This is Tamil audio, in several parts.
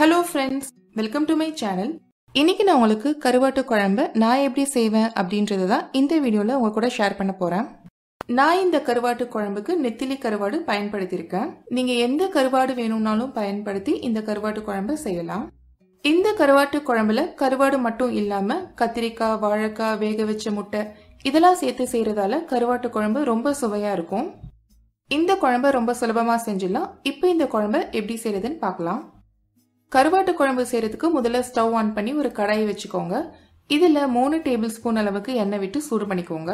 hello friends welcome to my channel இன்னைக்கு நான் உங்களுக்கு கருவாட்டு குழம்பு நான் எப்படி செய்வேன் அப்படின்றது தான் இந்த வீடியோவில் உங்க கூட ஷேர் பண்ண போகிறேன் நான் இந்த கருவாட்டு குழம்புக்கு நெத்திலி கருவாடு பயன்படுத்தியிருக்கேன் நீங்கள் எந்த கருவாடு வேணும்னாலும் பயன்படுத்தி இந்த கருவாட்டு குழம்பு செய்யலாம் இந்த கருவாட்டு குழம்புல கருவாடு மட்டும் இல்லாமல் கத்திரிக்காய் வாழைக்காய் வேக வச்ச முட்டை இதெல்லாம் சேர்த்து செய்கிறதால கருவாட்டு குழம்பு ரொம்ப சுவையாக இருக்கும் இந்த குழம்ப ரொம்ப சுலபமாக செஞ்சிடலாம் இப்போ இந்த குழம்ப எப்படி செய்யறதுன்னு பார்க்கலாம் கருவாட்டு குழம்பு செய்கிறதுக்கு முதல்ல ஸ்டவ் ஆன் பண்ணி ஒரு கடாயை வச்சுக்கோங்க இதில் மூணு டேபிள் ஸ்பூன் அளவுக்கு எண்ணெய் விட்டு சூடு பண்ணிக்கோங்க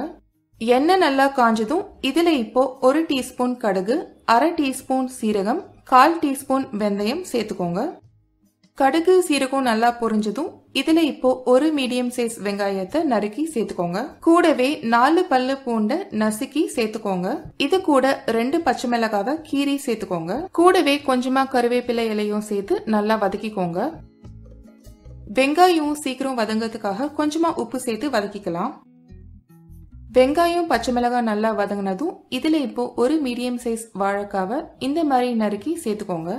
எண்ணெய் நல்லா காஞ்சதும் இதில் இப்போ ஒரு டீஸ்பூன் கடுகு அரை டீஸ்பூன் சீரகம் கால் டீஸ்பூன் வெந்தயம் சேர்த்துக்கோங்க கடுகு சீரகம் நல்லா பொரிஞ்சதும் இதுல இப்போ ஒரு மீடியம் சைஸ் வெங்காயத்தை நறுக்கி சேர்த்துக்கோங்க கூடவே நாலு பல்லு பூண்டை நசுக்கி சேர்த்துக்கோங்க இது கூட ரெண்டு பச்சை மிளகாவை கீரி சேர்த்துக்கோங்க கூடவே கொஞ்சமா கருவேப்பிலை இலையும் சேர்த்து நல்லா வதக்கிக்கோங்க வெங்காயம் சீக்கிரம் வதங்கிறதுக்காக கொஞ்சமா உப்பு சேர்த்து வதக்கிக்கலாம் வெங்காயம் பச்சை மிளகாய் நல்லா வதங்கினதும் இதில் இப்போ ஒரு மீடியம் சைஸ் வாழைக்காவ இந்த மாதிரி நறுக்கி சேர்த்துக்கோங்க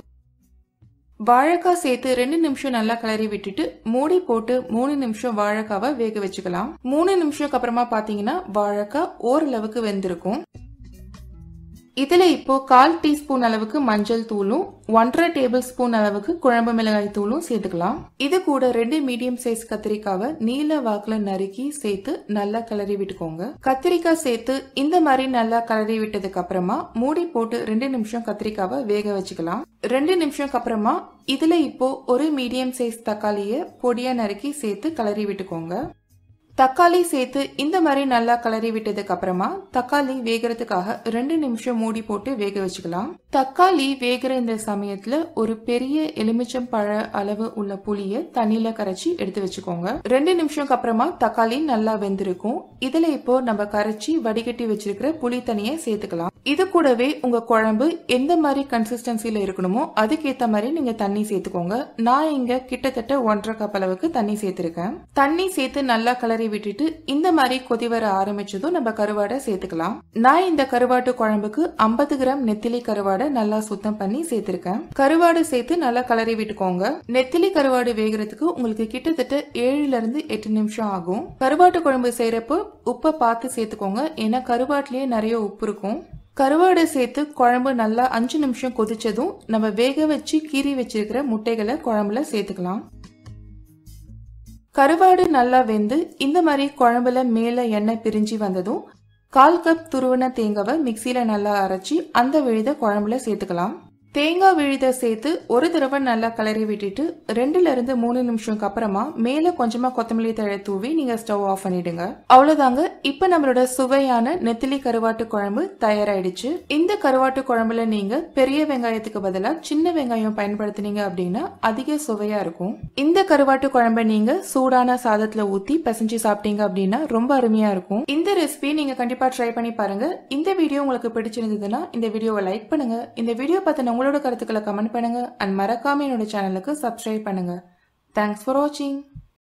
வாழைக்காய் சேர்த்து ரெண்டு நிமிஷம் நல்லா கிளறி விட்டுட்டு மூடி போட்டு மூணு நிமிஷம் வாழைக்காவை வேக வச்சுக்கலாம் மூணு நிமிஷம் அப்புறமா பாத்தீங்கன்னா வாழைக்காய் ஓரளவுக்கு வெந்திருக்கும் இதில் இப்போ கால் டீஸ்பூன் அளவுக்கு மஞ்சள் தூளும் ஒன்றரை டேபிள் ஸ்பூன் அளவுக்கு குழம்பு மிளகாய் தூளும் சேர்த்துக்கலாம் இது கூட ரெண்டு மீடியம் சைஸ் கத்திரிக்காவை நீல வாக்குல நறுக்கி சேர்த்து நல்லா கிளறி விட்டுக்கோங்க கத்திரிக்காய் சேர்த்து இந்த மாதிரி நல்லா கலரி விட்டதுக்கு அப்புறமா மூடி போட்டு ரெண்டு நிமிஷம் கத்திரிக்காவை வேக வச்சுக்கலாம் ரெண்டு நிமிஷம் அப்புறமா இதுல இப்போ ஒரு மீடியம் சைஸ் தக்காளியை பொடியா நறுக்கி சேர்த்து கலரி விட்டுக்கோங்க தக்காளி சேர்த்து இந்த மாதிரி நல்லா கலரி விட்டதுக்கு அப்புறமா தக்காளி வேகிறதுக்காக ரெண்டு நிமிஷம் மூடி போட்டு வேக வச்சுக்கலாம் தக்காளி வேகிற இந்த சமயத்துல ஒரு பெரிய எலுமிச்சம் பழ அளவு உள்ள புளிய தண்ணியில கரைச்சி எடுத்து வச்சுக்கோங்க ரெண்டு நிமிஷம் அப்புறமா தக்காளி நல்லா வெந்திருக்கும் இதுல இப்போ நம்ம கரைச்சி வடிகட்டி வச்சிருக்கிற புளி தண்ணியை சேர்த்துக்கலாம் இது கூடவே உங்க குழம்பு எந்த மாதிரி கன்சிஸ்டன்சில இருக்கணுமோ அதுக்கேத்த மாதிரி நீங்க தண்ணி சேர்த்துக்கோங்க நான் இங்க கிட்டத்தட்ட ஒன்றரை கப் அளவுக்கு தண்ணி சேர்த்திருக்கேன் தண்ணி சேர்த்து நல்லா கலரி கலரி விட்டுட்டு இந்த மாதிரி கொதி வர ஆரம்பிச்சதும் நம்ம கருவாடை சேர்த்துக்கலாம் நான் இந்த கருவாட்டு குழம்புக்கு ஐம்பது கிராம் நெத்திலி கருவாடை நல்லா சுத்தம் பண்ணி சேர்த்திருக்கேன் கருவாடு சேர்த்து நல்லா கலரி விட்டுக்கோங்க நெத்திலி கருவாடு வேகிறதுக்கு உங்களுக்கு கிட்டத்தட்ட ஏழுல இருந்து எட்டு நிமிஷம் ஆகும் கருவாட்டு குழம்பு செய்யறப்போ உப்பை பார்த்து சேர்த்துக்கோங்க ஏன்னா கருவாட்டிலேயே நிறைய உப்பு இருக்கும் கருவாடை சேர்த்து குழம்பு நல்லா அஞ்சு நிமிஷம் கொதிச்சதும் நம்ம வேக வச்சு கீறி வச்சிருக்கிற முட்டைகளை குழம்புல சேர்த்துக்கலாம் கருவாடு நல்லா வெந்து இந்த மாதிரி குழம்புல மேலே எண்ணெய் பிரிஞ்சு வந்ததும் கால் கப் துருவன தேங்காவை மிக்சியில நல்லா அரைச்சி அந்த விழுத குழம்புல சேர்த்துக்கலாம் தேங்காய் விழுத சேர்த்து ஒரு தடவை நல்லா கலரி விட்டுட்டு ரெண்டுலேருந்து மூணு நிமிஷம்க்கு அப்புறமா மேலே கொஞ்சமாக கொத்தமல்லி தழை தூவி நீங்கள் ஸ்டவ் ஆஃப் பண்ணிடுங்க அவ்வளோதாங்க இப்போ நம்மளோட சுவையான நெத்திலி கருவாட்டு குழம்பு தயாராயிடுச்சு இந்த கருவாட்டு குழம்புல நீங்கள் பெரிய வெங்காயத்துக்கு பதிலாக சின்ன வெங்காயம் பயன்படுத்தினீங்க அப்படின்னா அதிக சுவையாக இருக்கும் இந்த கருவாட்டு குழம்ப நீங்கள் சூடான சாதத்தில் ஊற்றி பசஞ்சு சாப்பிட்டீங்க அப்படின்னா ரொம்ப அருமையாக இருக்கும் இந்த ரெசிபி நீங்கள் கண்டிப்பாக ட்ரை பண்ணி பாருங்கள் இந்த வீடியோ உங்களுக்கு பிடிச்சிருந்ததுன்னா இந்த வீடியோவை லைக் பண்ணுங்கள் இந்த வீடியோ பார்த்தினவங்க உங்களோட கருத்துக்களை கமெண்ட் பண்ணுங்க அண்ட் மறக்காமல் என்னோட சேனலுக்கு சப்ஸ்கிரைப் பண்ணுங்க தேங்க்ஸ் ஃபார் வாட்சிங்